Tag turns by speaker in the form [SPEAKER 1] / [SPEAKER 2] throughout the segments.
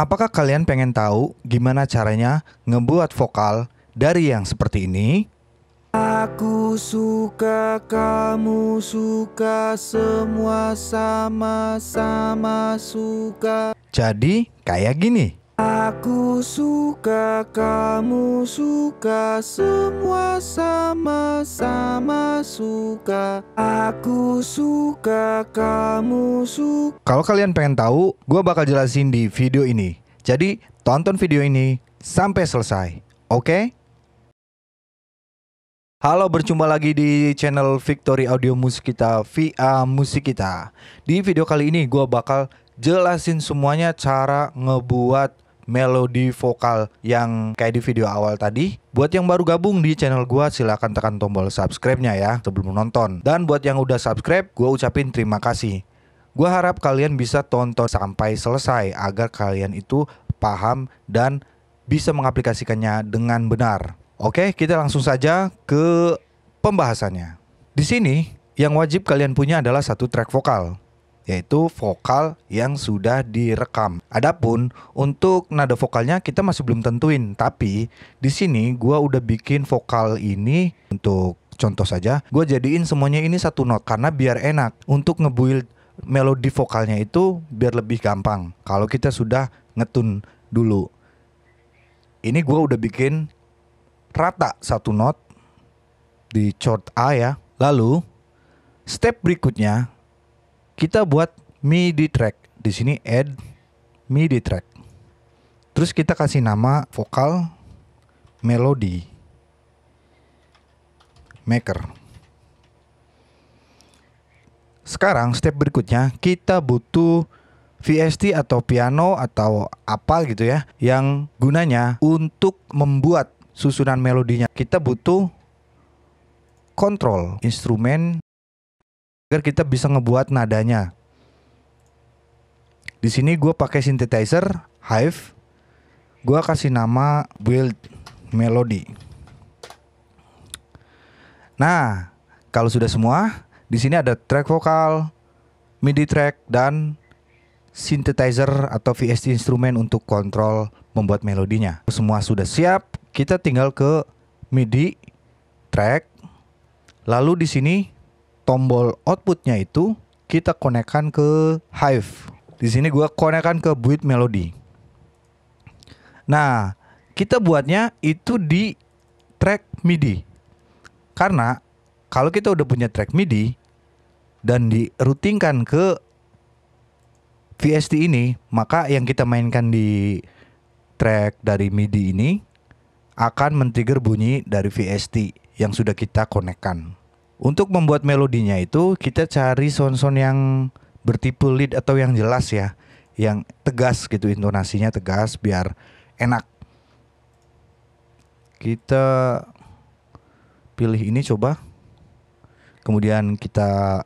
[SPEAKER 1] Apakah kalian pengen tahu gimana caranya ngebuat vokal dari yang seperti ini?
[SPEAKER 2] Aku suka, kamu suka, semua sama-sama suka.
[SPEAKER 1] Jadi kayak gini.
[SPEAKER 2] Aku suka, kamu suka, semua sama-sama suka. Aku suka, kamu suka.
[SPEAKER 1] Kalau kalian pengen tahu, gue bakal jelasin di video ini. Jadi, tonton video ini sampai selesai. Oke? Okay? Halo, berjumpa lagi di channel Victory Audio Musik kita, VA Musik kita. Di video kali ini gue bakal jelasin semuanya cara ngebuat melodi vokal yang kayak di video awal tadi. Buat yang baru gabung di channel gue, silahkan tekan tombol subscribe-nya ya sebelum menonton. Dan buat yang udah subscribe, gue ucapin terima kasih. Gue harap kalian bisa tonton sampai selesai agar kalian itu paham dan bisa mengaplikasikannya dengan benar. Oke, kita langsung saja ke pembahasannya. Di sini yang wajib kalian punya adalah satu track vokal yaitu vokal yang sudah direkam. Adapun untuk nada vokalnya kita masih belum tentuin, tapi di sini gua udah bikin vokal ini untuk contoh saja, gua jadiin semuanya ini satu not karena biar enak untuk ngebuild melodi vokalnya itu biar lebih gampang. Kalau kita sudah ngetun dulu. Ini gua udah bikin rata satu not di chord A ya. Lalu step berikutnya kita buat MIDI track. Di sini add MIDI track. Terus kita kasih nama vokal melodi maker. Sekarang step berikutnya kita butuh VST atau piano atau apa gitu ya yang gunanya untuk membuat susunan melodinya. Kita butuh kontrol instrumen agar kita bisa ngebuat nadanya. Di sini gue pakai synthesizer Hive. Gue kasih nama build melody. Nah, kalau sudah semua, di sini ada track vokal, MIDI track dan synthesizer atau VST instrumen untuk kontrol membuat melodinya. Semua sudah siap, kita tinggal ke MIDI track. Lalu di sini tombol outputnya itu kita konekkan ke Hive. Di sini gue konekkan ke Buit Melody. Nah, kita buatnya itu di track MIDI. Karena kalau kita udah punya track MIDI dan di routingkan ke VST ini, maka yang kita mainkan di track dari MIDI ini akan men-trigger bunyi dari VST yang sudah kita konekkan. Untuk membuat melodinya itu kita cari sound-sound yang bertipe lead atau yang jelas ya, yang tegas gitu intonasinya tegas biar enak. Kita pilih ini coba. Kemudian kita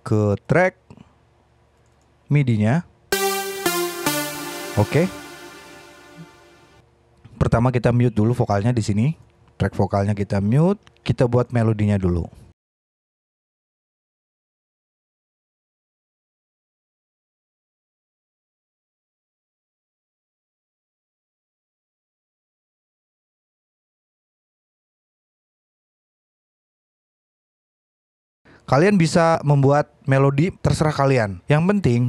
[SPEAKER 1] ke track midinya. Oke. Okay. Pertama kita mute dulu vokalnya di sini track vokalnya kita mute, kita buat melodinya dulu. Kalian bisa membuat melodi terserah kalian. Yang penting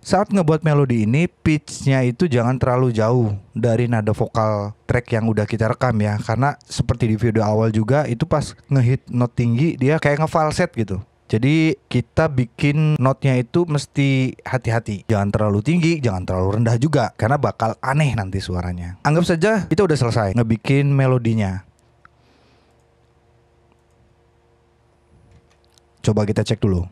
[SPEAKER 1] saat ngebuat melodi ini, pitchnya itu jangan terlalu jauh dari nada vokal track yang udah kita rekam ya. Karena seperti di video awal juga, itu pas ngehit note tinggi, dia kayak ngefalset gitu. Jadi kita bikin notnya itu mesti hati-hati. Jangan terlalu tinggi, jangan terlalu rendah juga. Karena bakal aneh nanti suaranya. Anggap saja kita udah selesai ngebikin melodinya. Coba kita cek dulu.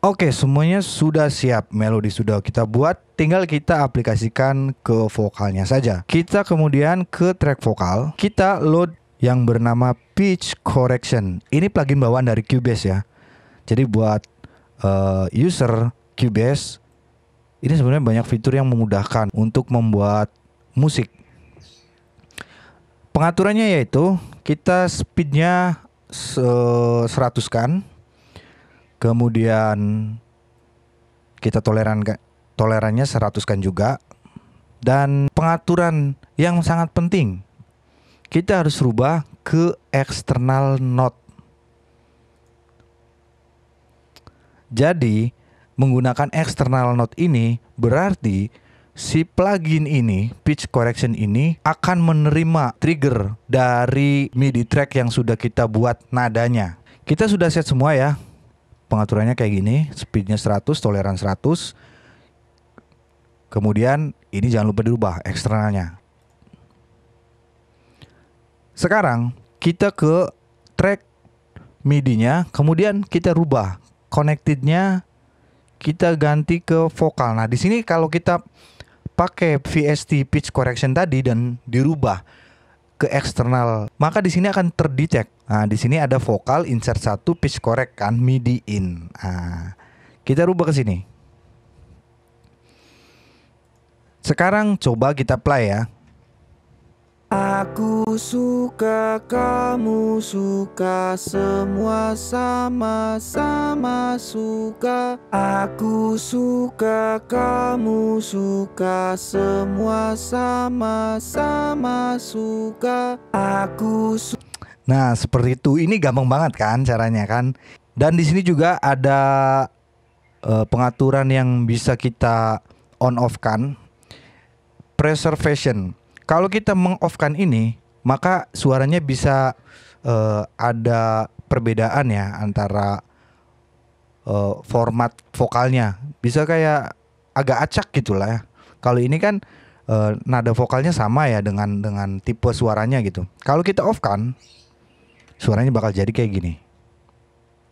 [SPEAKER 1] Oke, semuanya sudah siap. Melodi sudah kita buat, tinggal kita aplikasikan ke vokalnya saja. Kita kemudian ke track vokal, kita load yang bernama Pitch Correction. Ini plugin bawaan dari Cubase ya. Jadi buat uh, user Cubase ini sebenarnya banyak fitur yang memudahkan untuk membuat musik. Pengaturannya yaitu kita speednya 100 eh, kan Kemudian kita toleran tolerannya 100 kan juga dan pengaturan yang sangat penting. Kita harus rubah ke external note. Jadi, menggunakan external note ini berarti si plugin ini, pitch correction ini akan menerima trigger dari MIDI track yang sudah kita buat nadanya. Kita sudah set semua ya pengaturannya kayak gini, speednya 100, toleran 100. Kemudian ini jangan lupa dirubah eksternalnya. Sekarang kita ke track MIDI-nya, kemudian kita rubah connected-nya kita ganti ke vokal. Nah, di sini kalau kita pakai VST pitch correction tadi dan dirubah ke eksternal. Maka di sini akan terdetek. Nah, di sini ada vokal insert satu pitch correct kan MIDI in. Nah, kita rubah ke sini. Sekarang coba kita play ya.
[SPEAKER 2] Aku suka, kamu suka, semua sama-sama suka. Aku suka, kamu suka, semua sama-sama suka. Aku su
[SPEAKER 1] Nah, seperti itu. Ini gampang banget kan caranya kan? Dan di sini juga ada uh, pengaturan yang bisa kita on off kan. Preservation kalau kita mengoffkan ini, maka suaranya bisa uh, ada perbedaan ya antara uh, format vokalnya. Bisa kayak agak acak gitulah ya. Kalau ini kan uh, nada vokalnya sama ya dengan dengan tipe suaranya gitu. Kalau kita offkan, suaranya bakal jadi kayak gini.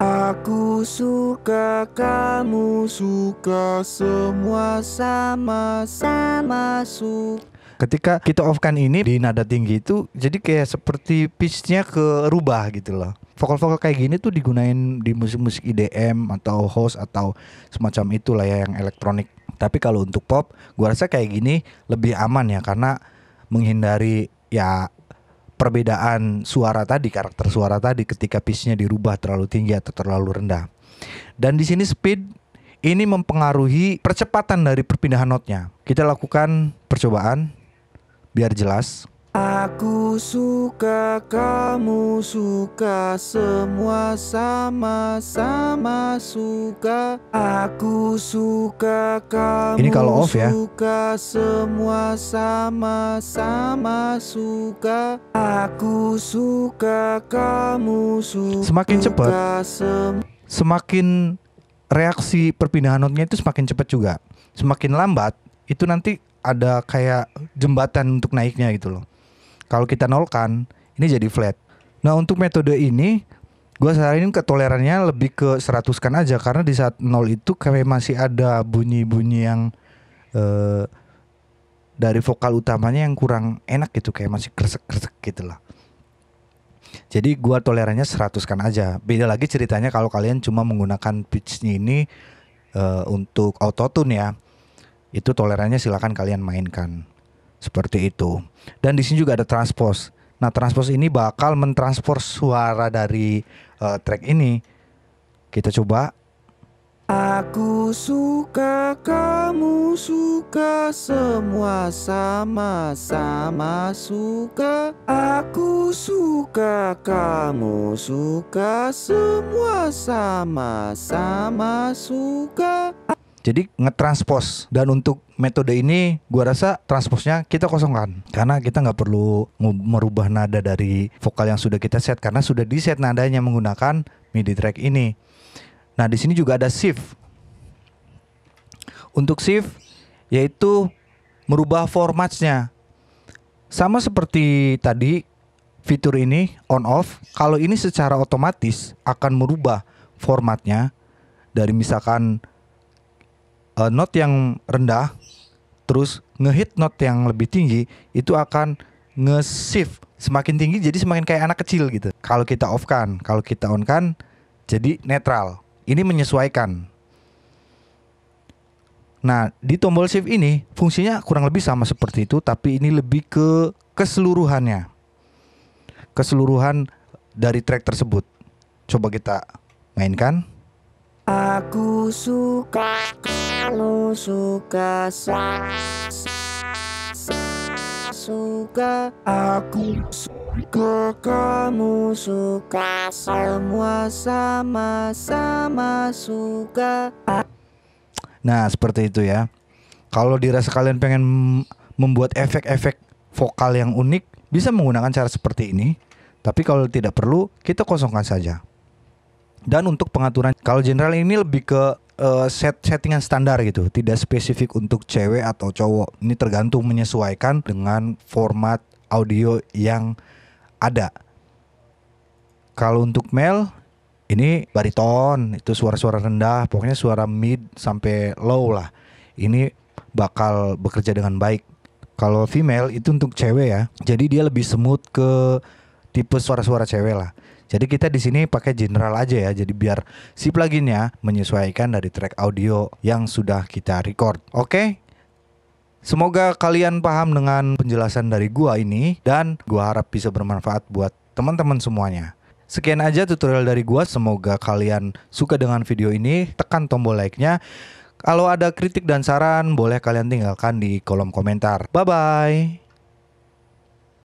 [SPEAKER 2] Aku suka kamu suka semua sama-sama suka
[SPEAKER 1] ketika kita off kan ini di nada tinggi itu jadi kayak seperti pitchnya ke rubah gitu loh vokal-vokal kayak gini tuh digunain di musik-musik IDM e atau house atau semacam itulah ya yang elektronik. Tapi kalau untuk pop, gua rasa kayak gini lebih aman ya karena menghindari ya perbedaan suara tadi, karakter suara tadi ketika pitchnya dirubah terlalu tinggi atau terlalu rendah. Dan di sini speed ini mempengaruhi percepatan dari perpindahan notnya. Kita lakukan percobaan biar jelas.
[SPEAKER 2] Aku suka kamu suka semua sama-sama suka Aku suka kamu Ini kalau off ya suka semua sama-sama suka Aku suka kamu suka Semakin cepat sem
[SPEAKER 1] semakin reaksi perpindahan notnya itu semakin cepat juga Semakin lambat itu nanti ada kayak jembatan untuk naiknya gitu loh. Kalau kita nolkan, ini jadi flat. Nah, untuk metode ini gue saranin ke tolerannya lebih ke 100 kan aja karena di saat nol itu kayak masih ada bunyi-bunyi yang uh, dari vokal utamanya yang kurang enak gitu kayak masih kresek-kresek gitu lah. Jadi gua tolerannya 100 kan aja. Beda lagi ceritanya kalau kalian cuma menggunakan pitch ini uh, untuk auto tune ya itu tolerannya silahkan kalian mainkan seperti itu dan di sini juga ada transpose nah transpose ini bakal mentransfer suara dari uh, track ini kita coba
[SPEAKER 2] Aku suka, kamu suka, semua sama-sama suka. Aku suka, kamu suka, semua sama-sama suka. Jadi
[SPEAKER 1] ngetranspos dan untuk metode ini gua rasa transposnya kita kosongkan karena kita nggak perlu merubah nada dari vokal yang sudah kita set karena sudah di set nadanya menggunakan MIDI track ini. Nah, di sini juga ada shift. Untuk shift yaitu merubah formatnya. Sama seperti tadi fitur ini on off, kalau ini secara otomatis akan merubah formatnya dari misalkan uh, eh, note yang rendah terus ngehit note yang lebih tinggi itu akan nge-shift semakin tinggi jadi semakin kayak anak kecil gitu. Kalau kita off kan, kalau kita on kan jadi netral. Ini menyesuaikan. Nah, di tombol shift ini fungsinya kurang lebih sama seperti itu tapi ini lebih ke keseluruhannya. Keseluruhan dari track tersebut. Coba kita mainkan.
[SPEAKER 2] Aku suka kamu suka suka aku suka kamu suka semua sama-sama suka
[SPEAKER 1] nah seperti itu ya kalau dirasa kalian pengen membuat efek-efek vokal yang unik bisa menggunakan cara seperti ini tapi kalau tidak perlu kita kosongkan saja dan untuk pengaturan kalau general ini lebih ke uh, set settingan standar gitu, tidak spesifik untuk cewek atau cowok. Ini tergantung menyesuaikan dengan format audio yang ada. Kalau untuk male ini bariton, itu suara-suara rendah, pokoknya suara mid sampai low lah. Ini bakal bekerja dengan baik. Kalau female itu untuk cewek ya. Jadi dia lebih smooth ke tipe suara-suara cewek lah. Jadi kita di sini pakai general aja ya. Jadi biar si pluginnya menyesuaikan dari track audio yang sudah kita record. Oke, Semoga kalian paham dengan penjelasan dari gua ini dan gua harap bisa bermanfaat buat teman-teman semuanya. Sekian aja tutorial dari gua, semoga kalian suka dengan video ini. Tekan tombol like-nya. Kalau ada kritik dan saran, boleh kalian tinggalkan di kolom komentar. Bye bye.